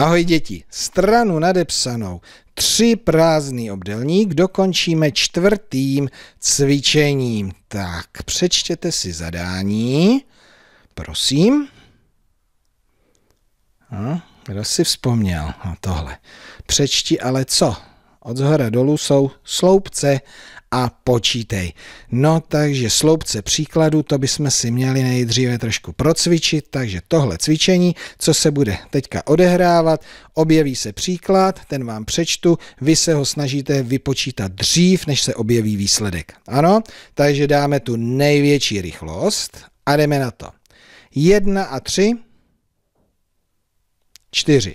Ahoj děti, stranu nadepsanou, tři prázdný obdelník dokončíme čtvrtým cvičením. Tak, přečtěte si zadání, prosím. A, hm, kdo si vzpomněl No tohle? Přečti ale co? od zhora dolů jsou sloupce a počítej. No takže sloupce příkladu, to bychom si měli nejdříve trošku procvičit, takže tohle cvičení, co se bude teďka odehrávat, objeví se příklad, ten vám přečtu, vy se ho snažíte vypočítat dřív, než se objeví výsledek. Ano, takže dáme tu největší rychlost a jdeme na to. 1 a 3, 4.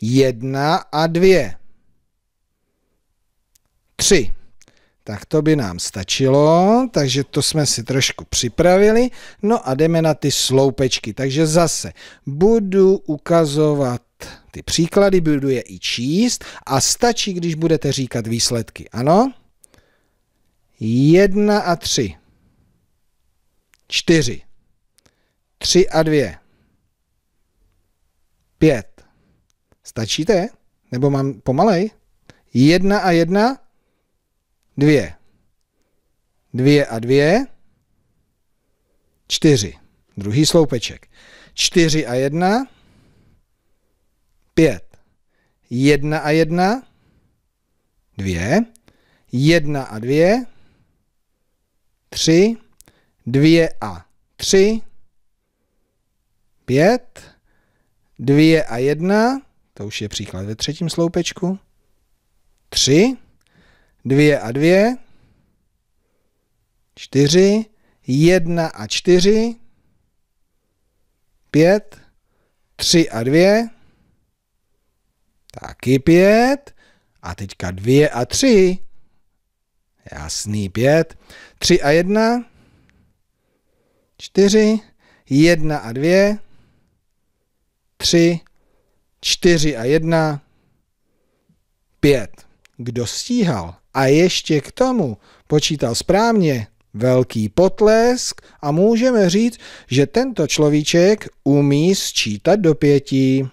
jedna a dvě. Tři. Tak to by nám stačilo, takže to jsme si trošku připravili. No a jdeme na ty sloupečky. Takže zase budu ukazovat ty příklady, budu je i číst a stačí, když budete říkat výsledky. Ano? Jedna a tři. Čtyři. Tři a dvě. Pět. Stačíte? Nebo mám pomalej? Jedna a jedna, dvě. Dvě a dvě, čtyři. Druhý sloupeček. Čtyři a jedna, pět. Jedna a jedna, dvě. Jedna a dvě, tři. Dvě a tři, pět. Dvě a jedna, to už je příklad ve třetím sloupečku. Tři, dvě a dvě, čtyři, jedna a čtyři, pět, tři a dvě, taky pět a teďka dvě a tři. jasný pět, tři a jedna, čtyři, jedna a dvě, tři. 4 a 1, 5. Kdo stíhal a ještě k tomu počítal správně, velký potlesk a můžeme říct, že tento človíček umí sčítat do pěti.